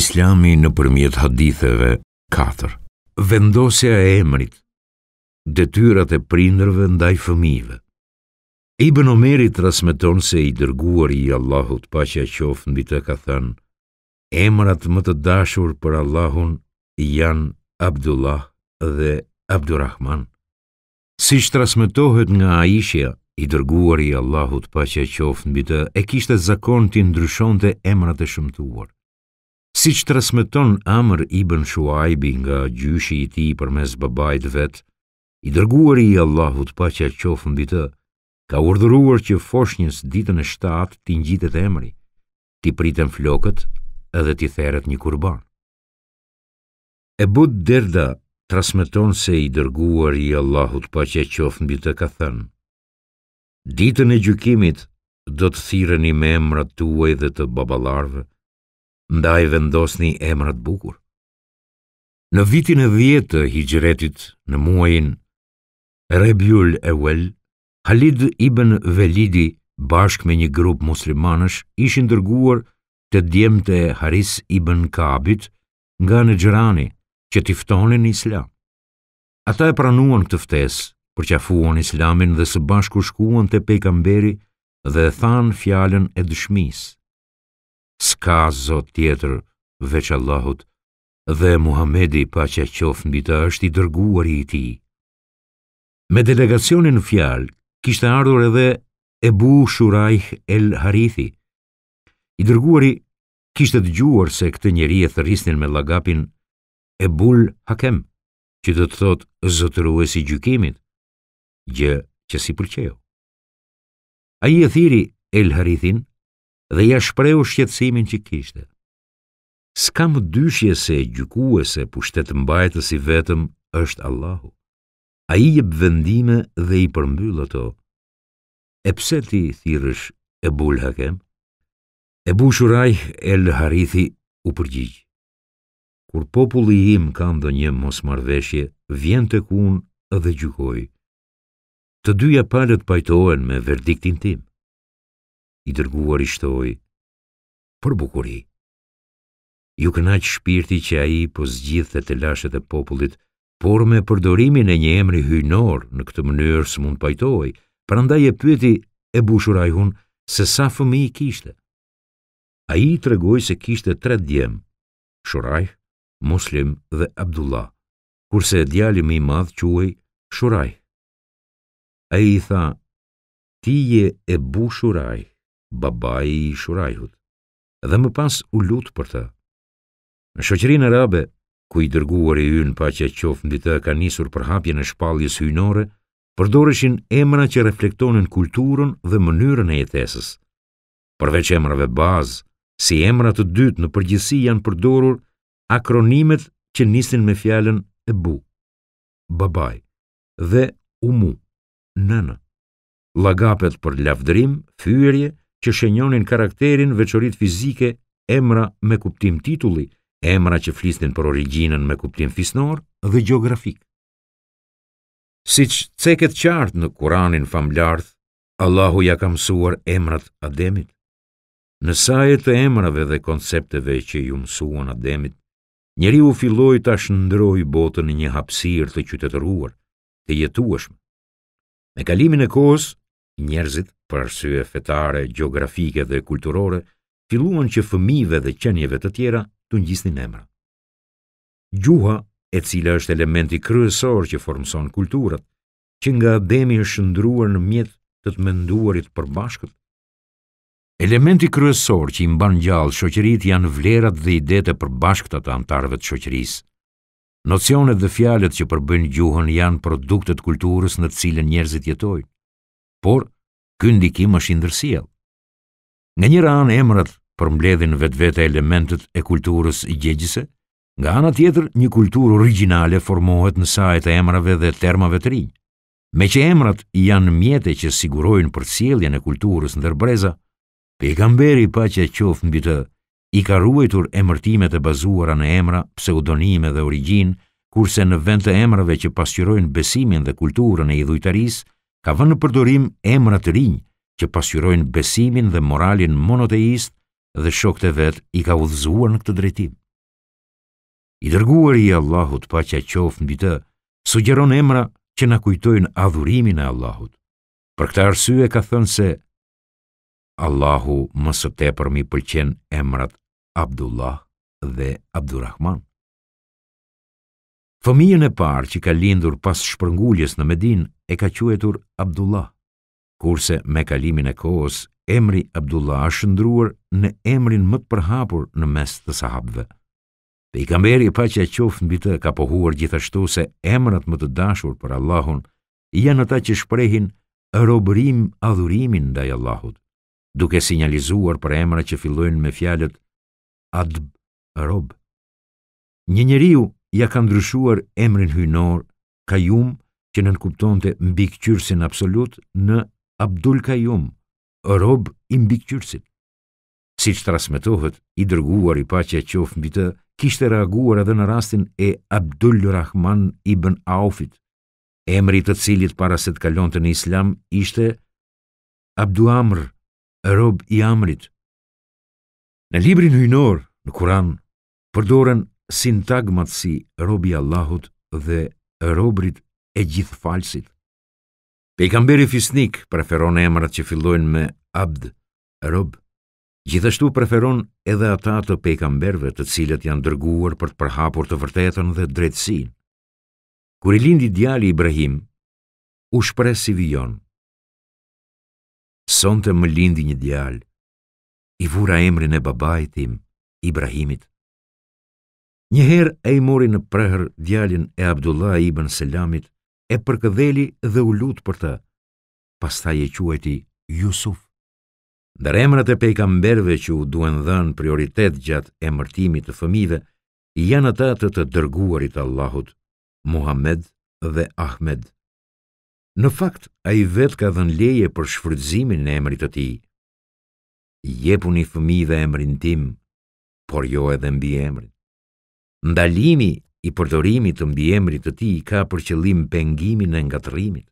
Islami në përmjet haditheve 4. Vendosja e emrit Detyrat e prindrëve ndaj fëmive Ibn Omeri se i dërguar i Allahut pa që a qofë në bitë ka thënë Emrat më të dashur për Allahun janë Abdullah dhe Abdurrahman. Si që trasmetohet nga Aishja, i dërguar i Allahut pa që a qofë në bitë, e kishtë zakon të ndryshon të emrat e shumtuar. Si që trasmeton Amr ibn shuajbi nga gjyshi i ti për mes babajt vet, i dërguar i Allahut pa që a qofë mbi të, ka urdhuruar që foshnjës ditën e shtatë ti njitet emri, ti pritën flokët edhe ti theret një kurban. E bud derda trasmeton se i dërguar i Allahut pa që a qofë mbi të ka thënë, ditën e gjukimit do të thireni me emrat tuaj dhe të babalarve, ndaj vendosni emrat bukur. Në vitin e dhjetë të në muajin, Rebjull e Well, Halid ibn Velidi bashk me një grup muslimanësh ishin dërguar të djemë të Haris ibn Kabit nga në Gjerani që tiftonin islam. Ata e pranuan të ftes, për që afuon islamin dhe së bashku shkuan të pejkamberi dhe than fjallën e dëshmisë. Ska zot tjetër, veç Allahut, dhe Muhamedi pa që qofën bita është i dërguari i ti. Me delegacionin fjal, kishtë ardhur edhe Ebu Shurajh El Harithi. I dërguari kishtë të gjuar se këtë njeri e thërisnin me lagapin Ebul Hakem, që të të thotë zotëru e si gjukimit, që si përqejo. A i e thiri El Harithin, dhe ja shpreu shqetsimin që kishte. Skam dyshje se se pushtet mbajtës i vetëm është Allahu. A i jep vendime dhe i përmbyll ato. E pse ti thirësh e bul hakem? E bu shuraj e lë harithi u përgjigj. Kur populli im ka ndo një mos marveshje, vjen të kun edhe gjykoj. Të dyja palët pajtohen me verdiktin tim i dërguar i shtoj, për bukuri. Ju këna që shpirti që a i po zgjithë të të lashët e popullit, por me përdorimin e një emri hynor në këtë mënyrë së mund pajtoj, pranda je pyeti e bushuraj hun se sa fëmi i kishte. A i të regoj se kishte tre djemë, Shuraj, Muslim dhe Abdullah, kurse e djali mi madhë quaj Shuraj. A i tha, ti je e bu Shuraj babai i shurajhut, Dhe më pas u lut për të. Në shoqërinë rabe, ku i dërguari hyn paqja qof mbi të ka nisur për hapjen e shpalljes hyjnore, përdoreshin emra që reflektonin kulturën dhe mënyrën e jetesës. Përveç emrave bazë, si emra të dytë në përgjithësi janë përdorur akronimet që nisin me fjalën e bu. Babai dhe umu, nëna. Lagapet për lavdrim, fyërje, që shënjonin karakterin, veçorit fizike, emra me kuptim titulli, emra që flisnin për origjinën me kuptim fisnor dhe gjeografik. Siç ceket qartë në Kur'anin famlarth, Allahu ja ka mësuar emrat Ademit. Në sa të emrave dhe koncepteve që ju mësuan Ademit, njeriu filloi ta shndroi botën në një hapësirë të qytetëruar, të jetueshme. Me kalimin e kohës, njerëzit, për arsye fetare, gjeografike dhe kulturore, filluan që fëmijëve dhe qenieve të tjera të ngjisnin emra. Gjuha, e cila është elementi kryesor që formson kulturën, që nga Ademi është shëndruar në mjet të të menduarit të përbashkët. Elementi kryesor që i mban gjallë shoqërit janë vlerat dhe idetë e përbashkëta të antarëve të shoqërisë. Nocionet dhe fjalet që përbëjnë gjuhën janë produktet kulturës në të cilën njerëzit jetojnë, por kënë diki më Nga njëra anë emrat për mbledhin vetë elementet e kulturës i nga anë atjetër një kulturë originale formohet në sajt e emrave dhe termave të rinjë. Me që emrat janë mjete që sigurojnë për sieljen e kulturës në dërbreza, pe i kamberi pa që e qofë në bitë, i ka ruetur emërtimet e bazuara në emra, pseudonime dhe origin, kurse në vend të emrave që pasqyrojnë besimin dhe kulturën e idhujtarisë, ka vënë në përdorim emra të rinj që pasqyrojnë besimin dhe moralin monoteist dhe shokët e vet i ka udhëzuar në këtë drejtim. I dërguari i Allahut paqja qof mbi të sugjeron emra që na kujtojnë adhurimin e Allahut. Për këtë arsye ka thënë se Allahu më së tepërmi pëlqen emrat Abdullah dhe Abdulrahman. Fëmijën e parë që ka lindur pas shpërnguljes në Medin e ka quetur Abdullah, kurse me kalimin e kohës, emri Abdullah është ndruar në emrin më të përhapur në mes të sahabëve. Pe i kamberi pa që e qofën bitë ka pohuar gjithashtu se emrat më të dashur për Allahun, janë ata që shprehin robërim adhurimin ndaj Allahut, duke sinjalizuar për emra që fillojnë me fjalët adb, rob. Një njeriu ja ka ndryshuar emrin hynor, kajum, që të mbikëqyrsin absolut në Abdul Kajum, rob i mbikëqyrsit. Si që trasmetohet, i dërguar i pache e qofë mbi të, kishte reaguar edhe në rastin e Abdul Rahman i bën Aufit, emri të cilit para se të kalonte në islam ishte Abduamr, rob i amrit. Në librin hynor, në Kur'an, përdoren sintagmat si robi Allahut dhe robrit e gjithë falsit. Pejgamberi fisnik preferon emrat që fillojnë me abd, rob. Gjithashtu preferon edhe ata të pejgamberve të cilët janë dërguar për të përhapur të vërtetën dhe drejtësinë. Kur i lindi djali Ibrahim, u shpres si vion. Sonte më lindi një djal, i vura emrin e babaj tim, Ibrahimit. Njëherë e i mori në prehër djalin e Abdullah i Ibn Selamit, e përkëdheli dhe u lutë për të, pas ta je quajti Jusuf. Dhe remrat e pejka mberve që u duen dhenë prioritet gjatë e mërtimit të fëmive, janë ata të të dërguarit Allahut, Muhammed dhe Ahmed. Në fakt, a i vetë ka dhenë leje për shfrydzimin e emrit të ti. Jepu një fëmive e mërintim, por jo edhe mbi emrin. Ndalimi i përdorimit të mbiemrit të tij ka për qëllim pengimin e ngatrrimit.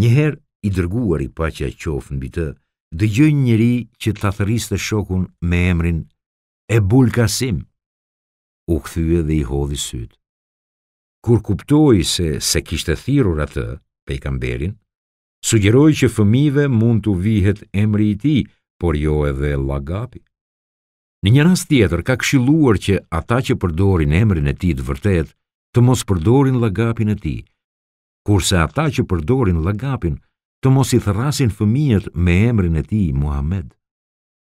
Një herë i dërguar i paqja qof mbi të, dëgjoi një njëri që ta të shokun me emrin e Bulkasim. U kthye dhe i hodhi syt. Kur kuptoi se se kishte thirrur atë pejgamberin, sugjeroi që fëmijëve mund të vihet emri i tij, por jo edhe llagapi. Në një rast tjetër, ka këshiluar që ata që përdorin emrin e tij të vërtet, të mos përdorin llogapin e tij. Kurse ata që përdorin llogapin, të mos i thrasin fëmijët me emrin e tij Muhammed.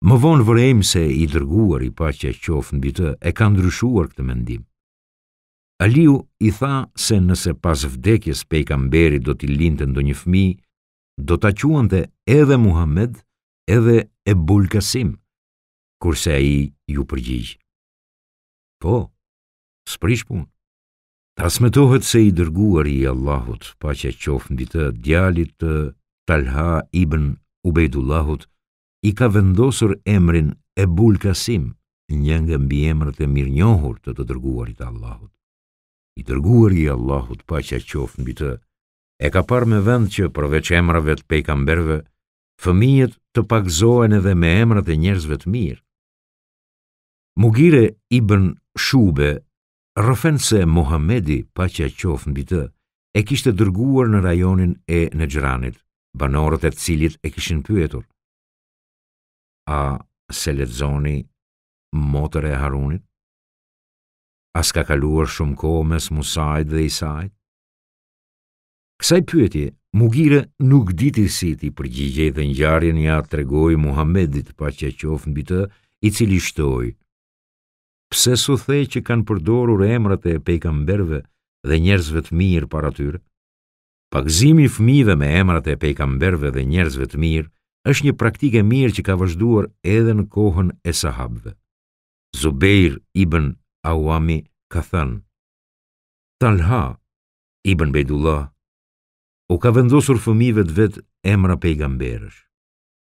Më vonë vërejm se i dërguari paqja qofë mbi të, e ka ndryshuar këtë mendim. Aliu i tha se nëse pas vdekjes pejgamberit do të lindë ndonjë fëmijë, do ta quante edhe Muhammed, edhe Ebul Kasim kurse a i ju përgjigj. Po, së prish se i dërguar i Allahut, pa që qofë mbi të djalit të Talha ibn Ubejdullahut, i ka vendosur emrin e Bulkasim, një nga mbi emrët e mirë njohur të të dërguarit Allahut. I dërguar i Allahut, pa që qofë mbi të, e ka par me vend që përveç emrave të pejkamberve, fëmijet të pakzohen edhe me emrat e njerëzve të mirë, Mugire i bën shube, rëfen se Mohamedi, pa që e qofë në bitë, e kishtë dërguar në rajonin e në gjranit, banorët e cilit e kishin pyetur. A se ledzoni motër e Harunit? A s'ka kaluar shumë ko mes Musajt dhe Isajt? Kësaj pyetje, Mugire nuk diti si ti përgjigje dhe njarjen ja të regoj Muhammedit pa që qofë në bitë, i cili shtojë, Pse su the që kanë përdorur emrat e pejkamberve dhe njerëzve të mirë para tyre? Pakëzimi fëmijëve me emrat e pejkamberve dhe njerëzve të mirë është një praktikë e mirë që ka vazhduar edhe në kohën e sahabëve. Zubair ibn Awami ka thënë: Talha ibn Beidullah u ka vendosur fëmijëve të vet emra pejgamberësh.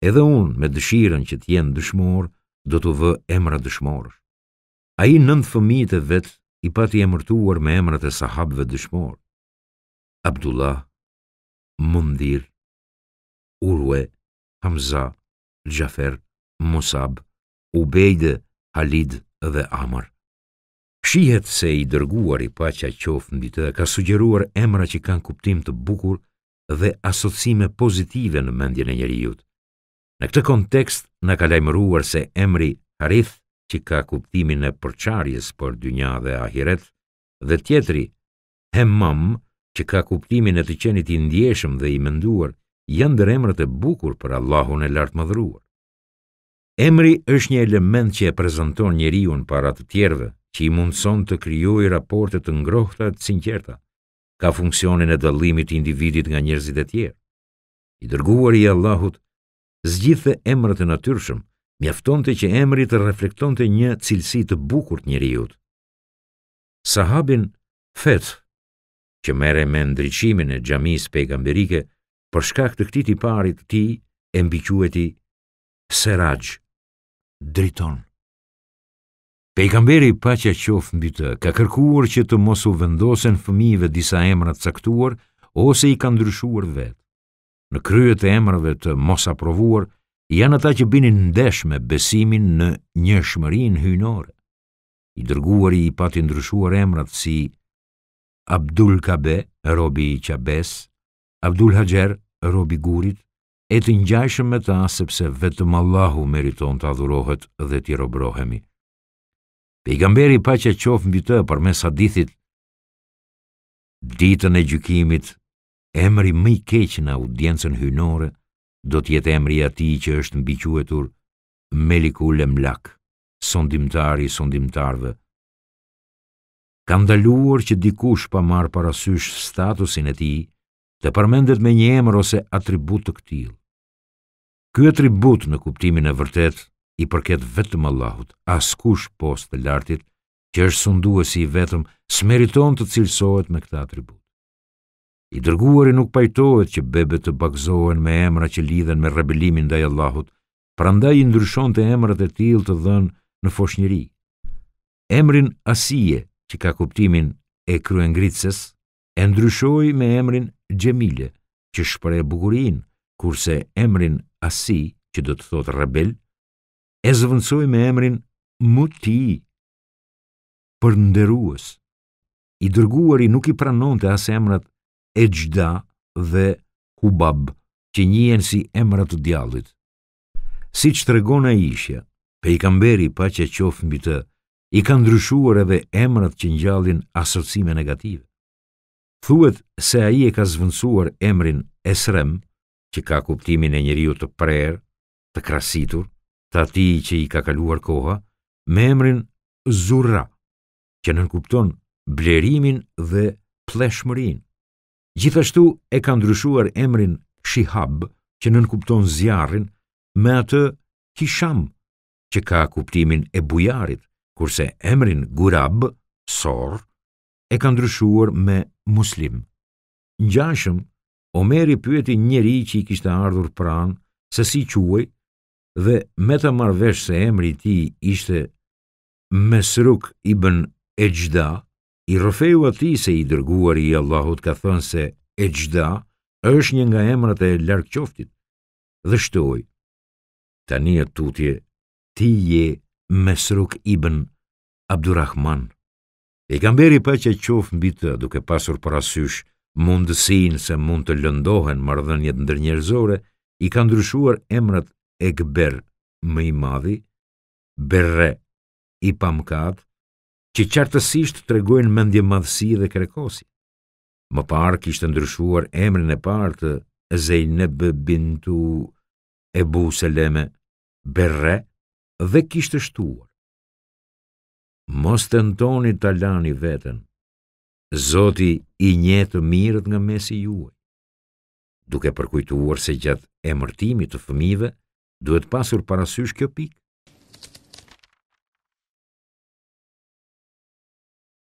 Edhe unë me dëshirën që të jenë dëshmor, do të vë emra dëshmorësh. A i nëndë fëmijit e vetë i pati e mërtuar me emrat e sahabëve dëshmor. Abdullah, Mundir, Urwe, Hamza, Gjafer, Musab, Ubejde, Halid dhe Amr. Shihet se i dërguar i pa që a qofë në ditë ka sugjeruar emra që kanë kuptim të bukur dhe asocime pozitive në mendjen e njeri jutë. Në këtë kontekst në ka lajmëruar se emri Harith që ka kuptimin e përqarjes për dynja dhe ahiret, dhe tjetri, hemam, që ka kuptimin e të qenit i ndjeshëm dhe i mënduar, janë dhe emrët e bukur për Allahun e lartë madhruar. Emri është një element që e prezenton njeriun para të tjerve, që i mundëson të kryoj raportet të ngrohta të sinqerta, ka funksionin e të individit nga njerëzit e tjerë. I dërguar i Allahut, zgjithë e emrët e natyrshëm, mjaftonte që emri të reflektonte një cilësi të bukur të njerëzit. Sahabin Feth, që mere me ndryqimin e xhamisë pejgamberike për shkak të këtij tipari të tij, e mbiqueti Seraj driton. Pejgamberi paqja qof mbi të, ka kërkuar që të mos u vendosen fëmijëve disa emra të caktuar ose i ka ndryshuar vetë. Në krye të emrave të mos aprovuar, janë ata që binin ndesh me besimin në një shmërin hynore. I dërguari i pati ndryshuar emrat si Abdul Kabe, robi i qabes, Abdul Hajer, robi gurit, e të njajshëm me ta sepse vetëm Allahu meriton të adhurohet dhe të i robrohemi. Pe i gamberi pa që qofë mbi të për mes ditën e gjykimit, emri më i keqë në audiencën hynore, do të jetë emri ati që është mbiquetur biquetur me likule mlak, sondimtari i sondimtarve. Kam daluar që dikush pa marë parasysh statusin e ti të përmendet me një emrë ose atribut të këtil. Ky atribut në kuptimin e vërtet i përket vetëm Allahut, as kush post të lartit, që është sunduesi i si vetëm smeriton të cilësohet me këta atribut. I dërguari nuk pajtohet që bebet të bakzohen me emra që lidhen me rebelimin dhe Allahut, pra ndaj i ndryshon të emrat e til të dhenë në foshnjëri. Emrin Asije, që ka kuptimin e kryen gritses, e ndryshoj me emrin Gjemile, që shpre bukurin, kurse emrin Asi, që do të thot rebel, e zëvëndsoj me emrin Muti, për nderuës. I dërguari nuk i pranon të asë emrat gjda dhe Hubab, që njën si emrat të djallit. Si që të regona ishja, pe i kamberi pa që qofën bi të, i ka ndryshuar edhe emrat që njallin asocime negative. Thuet se a i e ka zvëndsuar emrin Esrem, që ka kuptimin e njëriu të prerë, të krasitur, të ati që i ka kaluar koha, me emrin Zura, që nënkupton blerimin dhe pleshmërinë. Gjithashtu e ka ndryshuar emrin Shihab, që nën kupton zjarrin, me atë Kisham, që ka kuptimin e bujarit, kurse emrin Gurab, Sor, e ka ndryshuar me Muslim. Në gjashëm, Omeri pyeti njëri që i kishte ardhur pran, se si quaj, dhe me të marvesh se emri ti ishte Mesruk i bën e gjda, I rëfeu ati se i dërguar i Allahut ka thënë se e gjda është një nga emrat e larkë qoftit. Dhe shtoj, tani e tutje, ti je Mesruk ibn Abdurrahman. E beri pa që qof mbi të duke pasur parasysh mundësin se mund të lëndohen mardhënjet ndër njerëzore, i ka ndryshuar emrat e gëber më i madhi, berre i pamkatë, që qartësisht të regojnë mendje madhësi dhe krekosi. Më parë kishtë ndryshuar emrin e parë të Zeynëb Bintu Ebu Seleme Berre dhe kishtë shtuar. Mos të ntoni talani vetën, Zoti i njetë mirët nga mesi juaj. Duke përkujtuar se gjatë emërtimit të fëmive, duhet pasur parasysh kjo pikë.